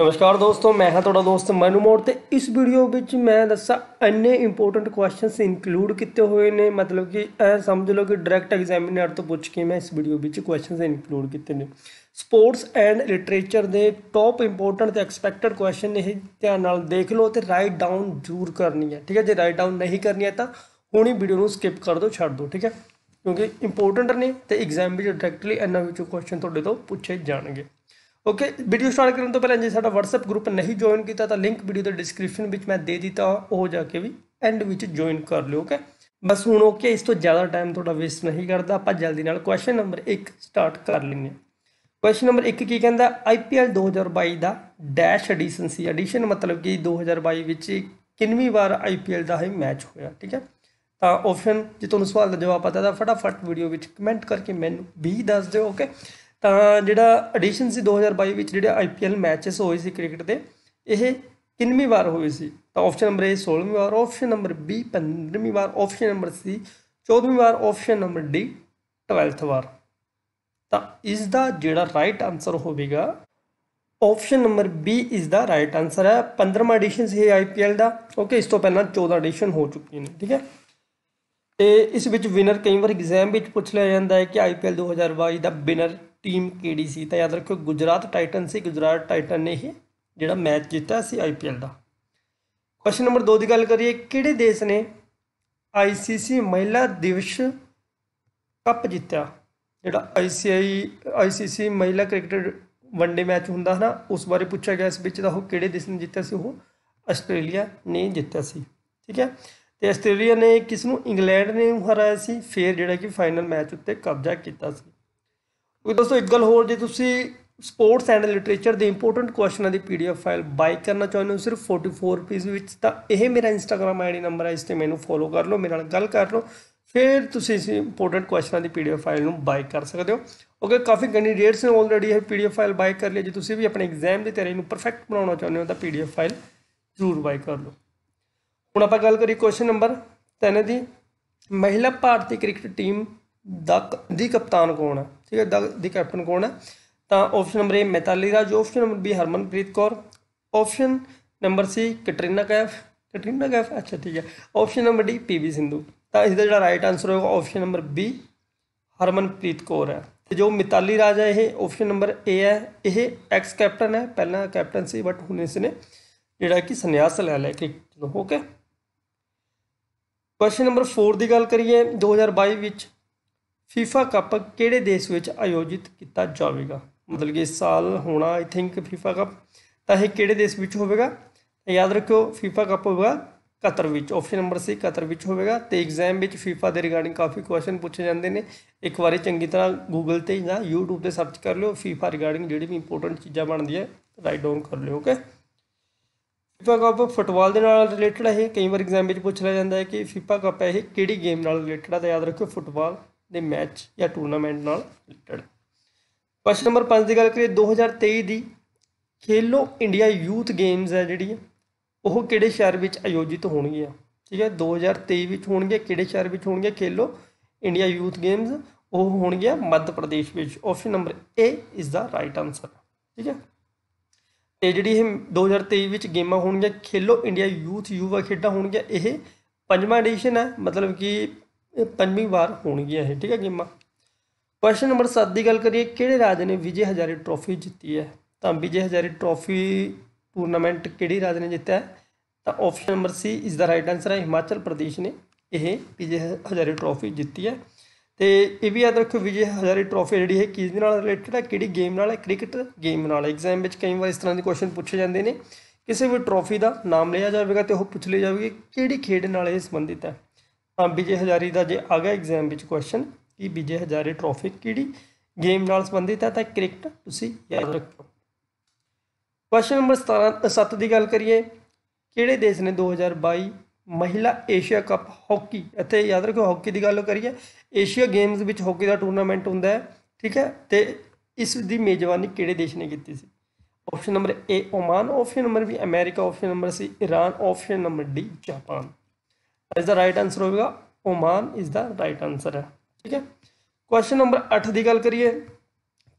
ਨਮਸਕਾਰ ਦੋਸਤੋ ਮੈਂ ਹਾਂ ਤੁਹਾਡਾ ਦੋਸਤ ਮਨੂ ਮੋੜ ਤੇ ਇਸ ਵੀਡੀਓ ਵਿੱਚ ਮੈਂ ਦੱਸਾਂ ਇੰਨੇ ਇੰਪੋਰਟੈਂਟ ਕੁਐਸਚਨਸ ਇਨਕਲੂਡ ਕੀਤੇ ਹੋਏ ਨੇ ਮਤਲਬ ਕਿ ਇਹ ਸਮਝ ਲਓ ਕਿ ਡਾਇਰੈਕਟ ਐਗਜ਼ਾਮੀਨਰ ਤੋਂ ਪੁੱਛ ਕੇ ਮੈਂ ਇਸ ਵੀਡੀਓ ਵਿੱਚ ਕੁਐਸਚਨਸ ਇਨਕਲੂਡ ਕੀਤੇ ਨੇ ਸਪੋਰਟਸ ਐਂਡ ਲਿਟਰੇਚਰ ਦੇ ਟੌਪ ਇੰਪੋਰਟੈਂਟ ਤੇ ਐਕਸਪੈਕਟਡ ਕੁਐਸਚਨ ਇਹ ਧਿਆਨ ਨਾਲ ਦੇਖ ਲਓ ਤੇ ਰਾਈਟ ਡਾਊਨ ਜ਼ਰੂਰ ਕਰਨੀ ਹੈ ਠੀਕ ਹੈ ਜੇ ਰਾਈਟ ਡਾਊਨ ਨਹੀਂ ਕਰਨੀ ਹੈ ਤਾਂ ਹੁਣੀ ਵੀਡੀਓ ਨੂੰ ਸਕਿਪ ਕਰ ਦਿਓ ਛੱਡ ਦਿਓ ਠੀਕ ਹੈ ਕਿਉਂਕਿ ਇੰਪੋਰਟੈਂਟ ਨੇ ਤੇ ਐਗਜ਼ਾਮ ਵਿੱਚ ਡਾਇਰੈਕਟਲੀ ਇਹਨਾਂ ਵਿੱਚੋਂ ਕੁਐਸਚਨ ਤੁਹਾਡੇ ਤੋਂ ਪੁੱਛੇ ਜਾਣਗੇ ਓਕੇ ਵੀਡੀਓ ਸਟਾਰਟ ਕਰਨ ਤੋਂ ਪਹਿਲਾਂ ਜੇ ਸਾਡਾ WhatsApp ਗਰੁੱਪ ਨਹੀਂ ਜੁਆਇਨ ਕੀਤਾ ਤਾਂ ਲਿੰਕ ਵੀਡੀਓ ਦੇ ਡਿਸਕ੍ਰਿਪਸ਼ਨ ਵਿੱਚ ਮੈਂ ਦੇ ਦਿੱਤਾ ਉਹ ਜਾ ਕੇ ਵੀ ਐਂਡ ਵਿੱਚ ਜੁਆਇਨ ਕਰ ਲਿਓ ਓਕੇ ਬਸ ਹੁਣ ਓਕੇ ਇਸ ਤੋਂ ਜ਼ਿਆਦਾ ਟਾਈਮ ਤੁਹਾਡਾ ਵੇਸਟ ਨਹੀਂ ਕਰਦਾ ਆਪਾਂ ਜਲਦੀ ਨਾਲ ਕੁਐਸਚਨ ਨੰਬਰ 1 ਸਟਾਰਟ ਕਰ ਲੈਂਦੇ ਕੁਐਸਚਨ ਨੰਬਰ 1 ਕੀ ਕਹਿੰਦਾ IPL 2022 ਦਾ ਡੈਸ਼ ਐਡੀਸ਼ਨ ਸੀ ਐਡੀਸ਼ਨ ਮਤਲਬ ਕਿ 2022 ਵਿੱਚ ਕਿੰਨੀ ਵਾਰ IPL ਦਾ ਇਹ ਮੈਚ ਹੋਇਆ ਠੀਕ ਹੈ ਤਾਂ ਆਪਸ਼ਨ ਜੇ ਤੁਹਾਨੂੰ ਸਵਾਲ ਦਾ ਜਵਾਬ ਪਤਾ ਤਾਂ ਫਟਾਫਟ ਵੀਡੀਓ ਵਿੱਚ ਕਮੈਂਟ ਕਰਕੇ ਮੈਨੂੰ ਵੀ ਦੱਸ ਦਿਓ ਓਕੇ ਤਾਂ ਜਿਹੜਾ ਐਡੀਸ਼ਨ ਸੀ 2022 ਵਿੱਚ ਜਿਹੜੇ ਆਈਪੀਐਲ ਮੈਚਸ ਹੋਏ ਸੀ ਕ੍ਰਿਕਟ ਦੇ ਇਹ ਕਿੰਨਵੀਂ ਵਾਰ ਹੋਏ ਸੀ ਤਾਂ ਆਪਸ਼ਨ ਨੰਬਰ A 16ਵੀਂ ਵਾਰ ਆਪਸ਼ਨ ਨੰਬਰ B 15ਵੀਂ ਵਾਰ ਆਪਸ਼ਨ ਨੰਬਰ C 14ਵੀਂ ਵਾਰ ਆਪਸ਼ਨ ਨੰਬਰ D 12th ਵਾਰ ਤਾਂ ਇਸ ਦਾ ਜਿਹੜਾ ਰਾਈਟ ਆਨਸਰ ਹੋਵੇਗਾ ਆਪਸ਼ਨ ਨੰਬਰ B ਇਸ ਦਾ ਰਾਈਟ ਆਨਸਰ ਹੈ 15ਵਾਂ ਐਡੀਸ਼ਨ ਸੀ ਆਈਪੀਐਲ ਦਾ ਓਕੇ ਇਸ ਤੋਂ ਪਹਿਲਾਂ 14 ਐਡੀਸ਼ਨ ਹੋ ਚੁੱਕੀ ਨੇ ਠੀਕ ਹੈ ਤੇ ਇਸ ਵਿੱਚ ਵਿਨਰ ਕਈ ਵਾਰ ਐਗਜ਼ਾਮ ਵਿੱਚ ਪੁੱਛ ਲਿਆ ਜਾਂਦਾ ਹੈ ਕਿ ਆਈਪੀਐਲ 2022 ਦਾ ਵਿਨਰ ਟੀਮ ਕਿਹੜੀ ਸੀ ਤਾਂ ਯਾਦ ਰੱਖੋ ਗੁਜਰਾਤ ਟਾਈਟਨ ਸੀ ਗੁਜਰਾਤ ਟਾਈਟਨ ਨੇ ਇਹ ਜਿਹੜਾ ਮੈਚ ਜਿੱਤਿਆ ਸੀ ਆਈਪੀਐਲ ਦਾ ਕੁਐਸਚਨ ਨੰਬਰ 2 ਦੀ ਗੱਲ ਕਰੀਏ ਕਿਹੜੇ ਦੇਸ਼ ਨੇ ਆਈਸੀਸੀ ਮਹਿਲਾ ਦਿਵਸ ਕੱਪ ਜਿੱਤਿਆ ਜਿਹੜਾ ਆਈਸੀਆਈ ਆਈਸੀਸੀ ਮਹਿਲਾ ਕ੍ਰਿਕਟ ਵਨਡੇ ਮੈਚ ਹੁੰਦਾ ਹੈ ਨਾ ਉਸ ਬਾਰੇ ਪੁੱਛਿਆ ਗਿਆ ਇਸ ਵਿੱਚ ਦਾ ਉਹ ਕਿਹੜੇ ਦੇਸ਼ ਨੇ ਜਿੱਤਿਆ ਸੀ ਉਹ ਆਸਟ੍ਰੇਲੀਆ ਨੇ ਜਿੱਤਿਆ ਸੀ ਠੀਕ ਹੈ ਤੇ ਆਸਟ੍ਰੇਲੀਆ ਨੇ ਕਿਸ ਨੂੰ ਇੰਗਲੈਂਡ ਨੇ ਹਰਾਇਆ ਸੀ ਫਿਰ ਜਿਹੜਾ ਕਿ ਫਾਈਨਲ ਮੈਚ ਉੱਤੇ ਕਬਜ਼ਾ ਕੀਤਾ ਸੀ ਵੀ ਦੋਸਤੋ ਇੱਕ ਗੱਲ ਹੋਰ ਜੇ ਤੁਸੀਂ ਸਪੋਰਟਸ ਐਂਡ ਲਿਟਰੇਚਰ ਦੇ ਇੰਪੋਰਟੈਂਟ ਕੁਐਸਚਨਾਂ ਦੀ ਪੀਡੀਐਫ ਫਾਈਲ ਬਾਈ ਕਰਨਾ ਚਾਹੁੰਦੇ ਹੋ ਸਿਰਫ 44 ਰੁਪਏ ਵਿੱਚ ਤਾਂ ਇਹ ਮੇਰਾ ਇੰਸਟਾਗ੍ਰam ਆਈਡੀ ਨੰਬਰ ਹੈ ਇਸ ਤੇ ਮੈਨੂੰ ਫੋਲੋ ਕਰ ਲਓ ਮੇਰੇ ਨਾਲ ਗੱਲ ਕਰ ਲਓ ਫਿਰ ਤੁਸੀਂ ਇਸ ਇੰਪੋਰਟੈਂਟ ਕੁਐਸਚਨਾਂ ਦੀ ਪੀਡੀਐਫ ਫਾਈਲ ਨੂੰ ਬਾਈ ਕਰ ਸਕਦੇ ਹੋ ਓਕੇ ਕਾਫੀ ਕੈਂਡੀਡੇਟਸ ਨੇ ਆਲਰੇਡੀ ਇਹ ਪੀਡੀਐਫ ਫਾਈਲ ਬਾਈ ਕਰ ਲਈ ਜੇ ਤੁਸੀਂ ਵੀ ਆਪਣੇ ਐਗਜ਼ਾਮ ਦੀ ਤਿਆਰੀ ਨੂੰ ਪਰਫੈਕਟ ਬਣਾਉਣਾ ਚਾਹੁੰਦੇ ਹੋ ਤਾਂ ਪੀਡੀਐਫ ਫਾਈਲ ਜ਼ਰੂਰ ਬਾਈ ਕਰ ਲਓ ਹੁਣ ਆਪਾਂ ਗੱਲ ਕਰੀ ਕੁਐਸਚਨ ਨੰਬਰ 3 ਦੀ ਮਹਿਲਾ ਭਾਰਤੀ ਕ੍ਰਿਕਟ ਟੀਮ ਦਾ ਦੀ ਕਪਤਾਨ ਕੌਣ ਹੈ ਠੀਕ ਹੈ ਦੀ ਕੈਪਟਨ ਕੌਣ ਹੈ ਤਾਂ option number A Mithali Raj option number B Harmanpreet Kaur option number C Katrina Kaif Katrina Kaif ਅੱਛਾ ਠੀਕ ਹੈ option number D PV Sindhu ਤਾਂ ਇਸ ਦਾ ਜਿਹੜਾ ਰਾਈਟ ਆਨਸਰ ਹੋਗਾ option number B Harmanpreet Kaur ਹੈ ਤੇ ਜੋ ਮਿਤਾਲੀ ਰਾਜ ਹੈ ਇਹ ਆਪਸ਼ਨ ਨੰਬਰ ਏ ਹੈ ਇਹ ਐਕਸ ਕੈਪਟਨ ਹੈ ਪਹਿਲਾਂ ਕੈਪਟਨ ਸੀ ਬਟ ਹੁਣ ਇਸ ਨੇ ਜਿਹੜਾ ਕਿ ਸੰਨਿਆਸ ਲੈ ਲਿਆ ਕਿ ਓਕੇ ਕੁਐਸਚਨ ਨੰਬਰ 4 ਦੀ ਗੱਲ ਕਰੀਏ 2022 ਵਿੱਚ ਫੀਫਾ ਕੱਪ ਕਿਹੜੇ ਦੇਸ਼ ਵਿੱਚ ਆਯੋਜਿਤ ਕੀਤਾ ਜਾਵੇਗਾ ਮਤਲਬ ਕਿ ਇਸ ਸਾਲ ਹੋਣਾ ਆਈ ਥਿੰਕ ਫੀਫਾ ਕੱਪ ਤਾਂ ਇਹ ਕਿਹੜੇ ਦੇਸ਼ ਵਿੱਚ ਹੋਵੇਗਾ ਯਾਦ ਰੱਖਿਓ ਫੀਫਾ ਕੱਪ ਹੋਵੇਗਾ ਕਤਰ ਵਿੱਚ ਆਪਸ਼ਨ ਨੰਬਰ ਸੀ ਕਤਰ ਵਿੱਚ ਹੋਵੇਗਾ ਤੇ ਐਗਜ਼ਾਮ ਵਿੱਚ ਫੀਫਾ ਦੇ ਰਿਗਾਰਡਿੰਗ ਕਾਫੀ ਕੁਐਸਚਨ ਪੁੱਛੇ ਜਾਂਦੇ ਨੇ ਇੱਕ ਵਾਰੀ ਚੰਗੀ ਤਰ੍ਹਾਂ ਗੂਗਲ ਤੇ ਜਾਂ YouTube ਤੇ ਸਰਚ ਕਰ ਲਿਓ ਫੀਫਾ ਰਿਗਾਰਡਿੰਗ ਜਿਹੜੀ ਵੀ ਇੰਪੋਰਟੈਂਟ ਚੀਜ਼ਾਂ ਬਣਦੀ ਹੈ ਰਾਈਟ ਡਾਊਨ ਕਰ ਲਿਓ ਓਕੇ ਫੀਫਾ ਕੱਪ ਫੁੱਟਬਾਲ ਦੇ ਨਾਲ ਰਿਲੇਟਡ ਹੈ ਕਈ ਵਾਰ ਐਗਜ਼ਾਮ ਵਿੱਚ ਪੁੱਛ ਲਿਆ ਜਾਂਦਾ ਹੈ ਕਿ ਫੀਫਾ ਕੱਪ ਹੈ ਇਹ ਕਿਹੜੀ ਗੇਮ ਨਾਲ ਰਿਲੇਟਡ ਹੈ ਤਾਂ ਯਾਦ ਰੱਖਿਓ ਫੁੱਟਬਾਲ ਦੇ ਮੈਚ ਜਾਂ ਟੂਰਨਾਮੈਂਟ ਨਾਲ ਰਿਲੇਟਡ ਪ੍ਰਸ਼ਨ ਨੰਬਰ 5 ਦੀ ਗੱਲ ਕਰੀਏ 2023 ਦੀ ਖੇਲੋ ਇੰਡੀਆ ਯੂਥ ਗੇਮਸ ਹੈ ਜਿਹੜੀ ਉਹ ਕਿਹੜੇ ਸ਼ਹਿਰ ਵਿੱਚ ਆਯੋਜਿਤ ਹੋਣਗੀਆਂ ਠੀਕ ਹੈ 2023 ਵਿੱਚ ਹੋਣਗੀਆਂ ਕਿਹੜੇ ਸ਼ਹਿਰ ਵਿੱਚ ਹੋਣਗੀਆਂ ਖੇਲੋ ਇੰਡੀਆ ਯੂਥ ਗੇਮਸ ਉਹ ਹੋਣਗੀਆਂ ਮੱਧ ਪ੍ਰਦੇਸ਼ ਵਿੱਚ option number A is the right answer ਠੀਕ ਹੈ ਤੇ ਜਿਹੜੀ ਇਹ 2023 ਵਿੱਚ ਗੇਮਾਂ ਹੋਣਗੀਆਂ ਖੇਲੋ ਇੰਡੀਆ ਯੂਥ ਯੂਵਾ ਖੇਡਾਂ ਹੋਣਗੀਆਂ ਇਹ ਪੰਜਵਾਂ ਐਡੀਸ਼ਨ ਹੈ ਮਤਲਬ ਕਿ ਇਹ ਪੰਜਵੀਂ ਵਾਰ ਹੋਣਗੀਆਂ ਇਹ ਠੀਕ ਹੈ ਗੇਮਾਂ ਪ੍ਰਸ਼ਨ ਨੰਬਰ 7 ਦੀ ਗੱਲ ਕਰੀਏ ਕਿਹੜੇ ਰਾਜ ਨੇ ਵਿਜੇ ਹਜ਼ਾਰੀ ਟਰੋਫੀ ਜਿੱਤੀ ਹੈ ਤਾਂ ਵਿਜੇ ਹਜ਼ਾਰੀ ਟਰੋਫੀ ਟੂਰਨਾਮੈਂਟ ਕਿਹੜੀ ਰਾਜ ਨੇ ਜਿੱਤਿਆ ਹੈ ਤਾਂ ਆਪਸ਼ਨ ਨੰਬਰ ਸੀ ਇਸ ਦਾ ਰਾਈਟ ਆਨਸਰ ਹੈ ਹਿਮਾਚਲ ਪ੍ਰਦੇਸ਼ ਨੇ ਇਹ ਵਿਜੇ ਹਜ਼ਾਰੀ ਟਰੋਫੀ ਜਿੱਤੀ ਹੈ ਤੇ ਇਹ ਵੀ ਯਾਦ ਰੱਖੋ ਵਿਜੇ ਹਜ਼ਾਰੀ ਟਰੋਫੀ ਜਿਹੜੀ ਹੈ ਕਿਸ ਦੇ ਨਾਲ ਰਿਲੇਟਡ ਹੈ ਕਿਹੜੀ ਗੇਮ ਨਾਲ ਹੈ ਕ੍ਰਿਕਟ ਗੇਮ ਨਾਲ ਐਗਜ਼ਾਮ ਵਿੱਚ ਕਈ ਵਾਰ ਇਸ ਤਰ੍ਹਾਂ ਦੇ ਕੁਐਸਚਨ ਪੁੱਛੇ ਜਾਂਦੇ ਨੇ ਕਿਸੇ ਵੀ ਟਰੋਫੀ ਦਾ ਨਾਮ ਲਿਆ ਜਾਵੇਗਾ ਤੇ ਉਹ ਪੁੱਛ ਲਿਆ ਜਾਵੇਗਾ ਕਿਹੜੀ ਖੇਡ ਨਾਲ ਇਹ ਸੰਬੰਧਿਤ ਹੈ ਵਿਜੇ ਹਜ਼ਾਰੀ ਦਾ ਜੇ ਆ ਗਿਆ ਐਗਜ਼ਾਮ ਵਿੱਚ ਕੁਐਸਚਨ ਕਿ ਵਿਜੇ ਹਜ਼ਾਰੀ ਟਰੋਫੀ ਕਿਹੜੀ ਗੇਮ ਨਾਲ ਸੰਬੰਧਿਤ ਹੈ ਤਾਂ ਕ੍ਰਿਕਟ ਤੁਸੀਂ ਯਾਦ ਰੱਖੋ ਕੁਐਸਚਨ ਨੰਬਰ 17 ਸੱਤ ਦੀ ਗੱਲ ਕਰੀਏ ਕਿਹੜੇ ਦੇਸ਼ ਨੇ 2022 ਮਹਿਲਾ ਏਸ਼ੀਆ ਕੱਪ ਹਾਕੀ ਅਤੇ ਯਾਦ ਰੱਖੋ ਹਾਕੀ ਦੀ ਗੱਲ ਕਰੀਏ ਏਸ਼ੀਆ ਗੇਮਸ ਵਿੱਚ ਹਾਕੀ ਦਾ ਟੂਰਨਾਮੈਂਟ ਹੁੰਦਾ ਹੈ ਠੀਕ ਹੈ ਤੇ ਇਸ ਦੀ ਮੇਜ਼ਬਾਨੀ ਕਿਹੜੇ ਦੇਸ਼ ਨੇ ਕੀਤੀ ਸੀ option number A Oman option number B America option number C Iran option number D Japan ਇਸ ਦਾ ਰਾਈਟ ਆਨਸਰ ਹੋਵੇਗਾ Oman is the right answer ਹੈ ਠੀਕ ਹੈ ਕੁਐਸਚਨ ਨੰਬਰ 8 ਦੀ ਗੱਲ ਕਰੀਏ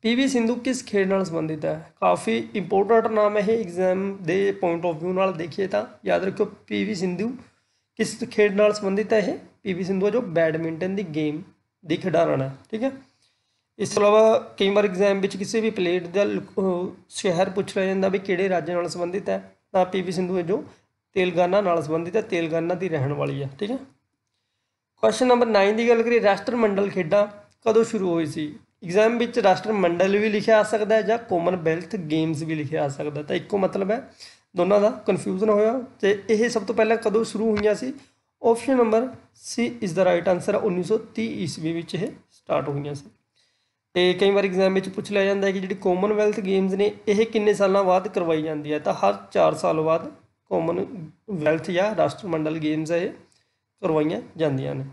ਪੀਵੀ ਸਿੰਧੂ ਕਿਸ ਖੇਡ ਨਾਲ ਸੰਬੰਧਿਤ ਹੈ ਕਾਫੀ ਇੰਪੋਰਟੈਂਟ ਨਾਮ ਹੈ ਇਹ ਐਗਜ਼ਾਮ ਦੇ ਪੁਆਇੰਟ ਆਫ View ਨਾਲ ਦੇਖੀਏ ਤਾਂ ਯਾਦ ਰੱਖੋ ਪੀਵੀ ਸਿੰਧੂ ਕਿਸ ਖੇਡ ਨਾਲ ਸੰਬੰਧਿਤ ਹੈ ਇਹ ਪੀਵੀ ਸਿੰਧੂ ਜੋ ਬੈਡਮਿੰਟਨ ਦੀ ਗੇਮ ਦੀ ਖਿਡਾਰਨ ਹੈ ਠੀਕ ਹੈ ਇਸ ਤੋਂ ਇਲਾਵਾ ਕਈ ਵਾਰ ਐਗਜ਼ਾਮ ਵਿੱਚ ਕਿਸੇ ਵੀ ਪਲੇਟ ਦਾ ਸ਼ਹਿਰ ਪੁੱਛ ਲਿਆ ਜਾਂਦਾ ਵੀ ਕਿਹੜੇ ਰਾਜ ਨਾਲ ਸੰਬੰਧਿਤ ਹੈ ਤਾਂ ਪੀਵੀ ਸਿੰਧੂ ਹੈ ਜੋ ਤੇਲਗਾਨਾ ਨਾਲ ਸੰਬੰਧਿਤ ਹੈ ਤੇਲਗਾਨਾ ਦੀ ਰਹਿਣ ਵਾਲੀ ਹੈ ਠੀਕ ਹੈ ਕੁਐਸਚਨ ਨੰਬਰ 9 ਦੀ ਗੱਲ ਕਰੀਏ ਰਾਸ਼ਟਰ ਮੰਡਲ ਖੇਡਾਂ ਕਦੋਂ ਸ਼ੁਰੂ ਹੋਈ ਸੀ ਐਗਜ਼ਾਮ ਵਿੱਚ ਰਾਸ਼ਟਰ ਮੰਡਲ ਵੀ ਲਿਖਿਆ ਆ ਸਕਦਾ ਹੈ ਜਾਂ ਕਾਮਨ ਵੈਲਥ ਗੇਮਸ ਵੀ ਲਿਖਿਆ ਆ ਸਕਦਾ ਤਾਂ ਇੱਕੋ ਮਤਲਬ ਹੈ ਦੋਨਾਂ ਦਾ ਕਨਫਿਊਜ਼ਨ ਹੋਇਆ ਤੇ ਇਹ ਸਭ ਤੋਂ ਪਹਿਲਾਂ ਕਦੋਂ ਸ਼ੁਰੂ ਹੋਈਆਂ ਸੀ option number C is the right answer 1930 ਈਸਵੀ ਵਿੱਚ ਇਹ ਸਟਾਰਟ ਹੋਈਆਂ ਸੀ ਤੇ ਕਈ ਵਾਰ ਐਗਜ਼ਾਮ ਵਿੱਚ ਪੁੱਛ ਲਿਆ ਜਾਂਦਾ ਹੈ ਕਿ ਜਿਹੜੀ ਕਾਮਨ ਵੈਲਥ ਗੇਮਸ ਨੇ ਇਹ ਕਿੰਨੇ ਸਾਲਾਂ ਬਾਅਦ ਕਰਵਾਈ ਜਾਂਦੀ ਹੈ ਤਾਂ ਹਰ 4 ਸਾਲ ਬਾਅਦ ਵੈਲਥ ਜਾਂ ਰਾਸ਼ਟਰਮੰਡਲ ਗੇਮਸ ਇਹ ਕਰਵਾਈਆਂ ਜਾਂਦੀਆਂ ਨੇ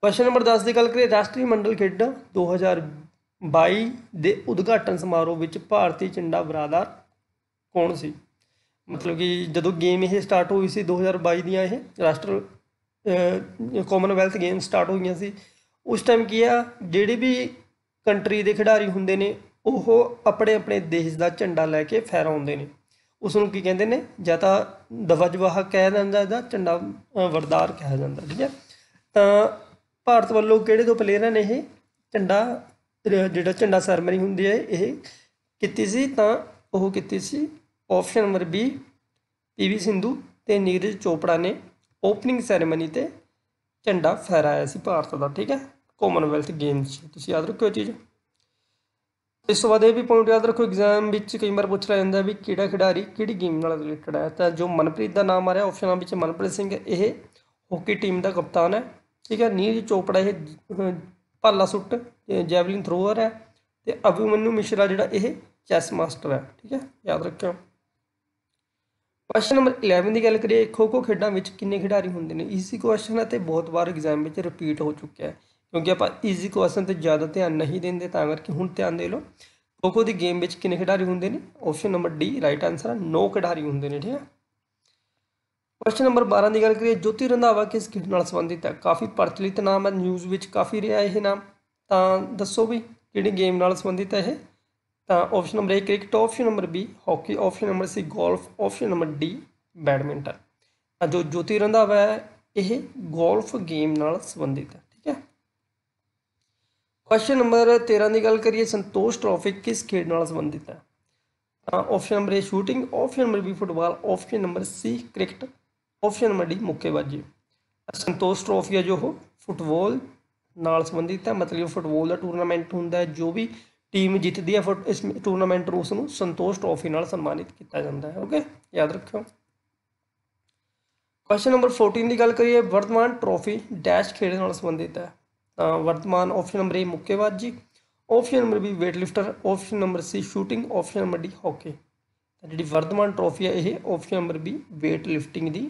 ਕੁਐਸਚਨ ਨੰਬਰ 10 ਦੀ ਗੱਲ ਕਰੀਏ ਰਾਸ਼ਟਰੀ ਮੰਡਲ ਖੇਡ 2022 ਦੇ ਉਦਘਾਟਨ ਸਮਾਰੋਹ ਵਿੱਚ ਭਾਰਤੀ ਝੰਡਾ ਬਰਾਦਰ ਕੌਣ ਸੀ ਮਤਲਬ ਕਿ ਜਦੋਂ ਗੇਮ ਇਹ ਸਟਾਰਟ ਹੋਈ ਸੀ 2022 ਦੀਆਂ ਇਹ ਰਾਸ਼ਟਰ ਕਾਮਨਵੈਲਥ ਗੇਮ ਸਟਾਰਟ ਹੋਈਆਂ ਸੀ ਉਸ ਟਾਈਮ ਕੀ ਆ ਜਿਹੜੇ ਵੀ ਕੰਟਰੀ ਦੇ ਖਿਡਾਰੀ ਹੁੰਦੇ ਨੇ ਉਹ ਆਪਣੇ ਆਪਣੇ ਦੇਸ਼ ਦਾ ਝੰਡਾ ਲੈ ਕੇ ਫਹਿਰਾਉਂਦੇ ਨੇ ਉਸ ਨੂੰ ਕੀ ਕਹਿੰਦੇ ਨੇ ਜਾਂ ਤਾਂ ਦਵਜਵਾਹ ਕਹਿ ਜਾਂਦਾ ਇਹਦਾ ਝੰਡਾ ਵਰਦਾਰ ਕਿਹਾ ਜਾਂਦਾ ਠੀਕ ਹੈ ਤਾਂ ਭਾਰਤ ਵੱਲੋਂ ਕਿਹੜੇ ਦੋ ਪਲੇਅਰਾਂ ਨੇ ਇਹ ਝੰਡਾ ਜਿਹੜਾ ਝੰਡਾ ਸਰਮਰੀ ਹੁੰਦੀ ਹੈ ਇਹ ਕੀਤੀ ਸੀ ਤਾਂ ਉਹ ਕੀਤੀ ਸੀ option number B PV Sindhu ਤੇ ਨੀਰਜ ਚੋਪੜਾ ਨੇ ਓਪਨਿੰਗ ਸੈਰੇਮਨੀ ਤੇ ਝੰਡਾ ਫਹਿਰਾਇਆ ਸੀ ਭਾਰਤ ਦਾ ਠੀਕ ਹੈ ਕਾਮਨਵੈਲਥ ਗੇਮਸ ਤੁਸੀਂ ਯਾਦ ਰੱਖਿਓ ਚੀਜ਼ ਇਸ ਤੋਂ ਬਾਅਦ ਇਹ ਵੀ ਪੁਆਇੰਟ ਯਾਦ ਰੱਖੋ ਐਗਜ਼ਾਮ ਵਿੱਚ ਕਈ ਵਾਰ ਪੁੱਛ ਲਿਆ ਜਾਂਦਾ ਵੀ ਕਿਹੜਾ ਖਿਡਾਰੀ ਕਿਹੜੀ ਗੇਮ ਨਾਲ ਰਿਲੇਟਡ ਹੈ ਤਾਂ ਜੋ ਮਨਪ੍ਰੀਤ ਦਾ ਨਾਮ ਆ ਰਿਹਾ ਆਪਸ਼ਨਾਂ ਵਿੱਚ ਮਨਪ੍ਰੀਤ ਸਿੰਘ ਇਹ ਹਾਕੀ ਟੀਮ ਦਾ ਕਪਤਾਨ ਹੈ ਠੀਕ ਹੈ ਨੀਰਜ ਚੋਪੜਾ ਇਹ ਭਾਲਾ ਸੁੱਟ ਜੈਵਲਿਨ ਥਰੋਅਰ ਹੈ ਤੇ ਅਭਿਮਨੂ ਮਿਸ਼ਰਾ ਜਿਹੜਾ ਇਹ ਚੈਸ ਮਾਸਟਰ ਹੈ ਠੀਕ ਹੈ ਯਾਦ ਰੱਖਿਓ ਕੁਐਸਚਨ ਨੰਬਰ 11 ਦੀ ਗੱਲ ਕਰੀਏ ਖੋ ਖੋ ਖੇਡਾਂ ਵਿੱਚ ਕਿੰਨੇ ਖਿਡਾਰੀ ਹੁੰਦੇ ਨੇ ਈਜ਼ੀ ਕੁਐਸਚਨ ਹੈ ਤੇ ਬਹੁਤ ਵਾਰ ਐਗਜ਼ਾਮ ਵਿੱਚ ਰਿਪੀਟ ਹੋ ਚੁੱਕਿਆ ਹੈ ਕਿਉਂਕਿ ਆਪਾਂ ਈਜ਼ੀ ਕੁਐਸਚਨ ਤੇ ਜ਼ਿਆਦਾ ਧਿਆਨ ਨਹੀਂ ਦਿੰਦੇ ਤਾਂ ਕਰਕੇ ਹੁਣ ਧਿਆਨ ਦੇ ਲਓ ਖੋ-ਖੋ ਦੀ ਗੇਮ ਵਿੱਚ ਕਿੰਨੇ ਖਿਡਾਰੀ ਹੁੰਦੇ ਨੇ option number D right answer ਹੈ 9 ਖਿਡਾਰੀ ਹੁੰਦੇ ਨੇ ਠੀਕ ਹੈ ਕੁਐਸਚਨ ਨੰਬਰ 12 ਦੀ ਗੱਲ ਕਰੀਏ ਜੋਤੀ ਰੰਧਾਵਾ ਕਿਸ ਖੇਡ ਨਾਲ ਸੰਬੰਧਿਤ ਹੈ ਕਾਫੀ ਪ੍ਰਚਲਿਤ ਨਾਮ ਹੈ ਨਿਊਜ਼ ਵਿੱਚ ਕਾਫੀ ਰਿਹਾ ਇਹ ਨਾਮ ਤਾਂ ਦੱਸੋ ਵੀ ਕਿਹੜੀ ਗੇਮ ਨਾਲ ਸੰਬੰਧਿਤ ਹੈ ਇਹ ਤਾਂ option number A cricket option number B hockey option number C golf option number D badminton ਜੋ ਜੋਤੀ ਰੰਧਾਵਾ ਹੈ ਇਹ ਗੋਲਫ ਗੇਮ ਨਾਲ ਸੰਬੰਧਿਤ ਹੈ ਕੁਐਸਚਨ ਨੰਬਰ 13 ਦੀ ਗੱਲ ਕਰੀਏ ਸੰਤੋਸ਼ ਟ੍ਰੋਫੀ ਕਿਸ ਖੇਡ ਨਾਲ ਸੰਬੰਧਿਤ ਹੈ ਤਾਂ option number A shooting option number B football option number C cricket option number D ਮੁੱਕੇਬਾਜ਼ੀ ਸੰਤੋਸ਼ ਟ੍ਰੋਫੀ ਹੈ ਜੋ ਉਹ ਫੁੱਟਬਾਲ ਨਾਲ ਸੰਬੰਧਿਤ ਹੈ ਮਤਲਬ ਫੁੱਟਬਾਲ ਦਾ ਟੂਰਨਾਮੈਂਟ ਹੁੰਦਾ ਹੈ ਜੋ ਵੀ ਟੀਮ ਜਿੱਤਦੀ ਹੈ ਇਸ ਟੂਰਨਾਮੈਂਟ ਨੂੰ ਉਸ ਨੂੰ ਸੰਤੋਸ਼ ਟ੍ਰੋਫੀ ਨਾਲ ਸਨਮਾਨਿਤ ਕੀਤਾ ਜਾਂਦਾ ਹੈ ਓਕੇ ਯਾਦ ਰੱਖਿਓ ਕੁਐਸਚਨ ਨੰਬਰ 14 ਦੀ ਗੱਲ ਕਰੀਏ ਵਰਤਮਾਨ ਟ੍ਰੋਫੀ ਡੈਸ਼ ਖੇਡ ਨਾਲ ਸੰਬੰਧਿਤ ਹੈ ਵਰਤਮਾਨ ਆਪਸ਼ਨ ਨੰਬਰ ਏ ਮੁੱਕੇਬਾਜ਼ੀ option number B weight lifter option number C shooting option number D hockey ਤਾਂ ਜਿਹੜੀ ਵਰਤਮਾਨ ਟਰੋਫੀ ਹੈ ਇਹ option number B weight lifting ਦੀ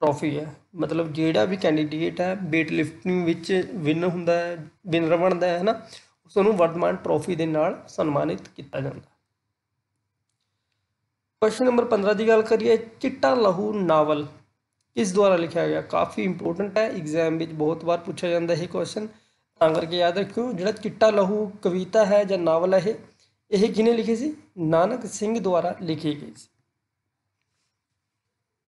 ਟਰੋਫੀ ਹੈ ਮਤਲਬ ਜਿਹੜਾ ਵੀ ਕੈਂਡੀਡੇਟ ਹੈ weight lifting ਵਿੱਚ ਵਿਨ ਹੁੰਦਾ ਹੈ ਵਿਨਰ ਬਣਦਾ ਹੈ ਨਾ ਉਸ ਨੂੰ ਵਰਤਮਾਨ ਟਰੋਫੀ ਦੇ ਨਾਲ ਸਨਮਾਨਿਤ ਕੀਤਾ ਜਾਂਦਾ ਕੁਐਸਚਨ ਨੰਬਰ 15 ਦੀ ਗੱਲ ਕਰੀਏ ਚਿੱਟਾ ਲਹੂ ਨਾਵਲ ਇਸ ਦੁਆਰਾ ਲਿਖਿਆ ਗਿਆ ਕਾਫੀ ਇੰਪੋਰਟੈਂਟ ਹੈ ਐਗਜ਼ਾਮ ਵਿੱਚ ਬਹੁਤ ਵਾਰ ਪੁੱਛਿਆ ਜਾਂਦਾ ਇਹ ਕੁਐਸਚਨ ਤਾਂ ਕਰਕੇ ਯਾਦ ਰੱਖਿਓ ਜਿਹੜਾ ਚਿੱਟਾ ਲਹੂ ਕਵਿਤਾ ਹੈ ਜਾਂ ਨਾਵਲ ਹੈ ਇਹ ਇਹ ਕਿਹਨੇ ਲਿਖੀ ਸੀ ਨਾਨਕ ਸਿੰਘ ਦੁਆਰਾ ਲਿਖੀ ਗਈ ਸੀ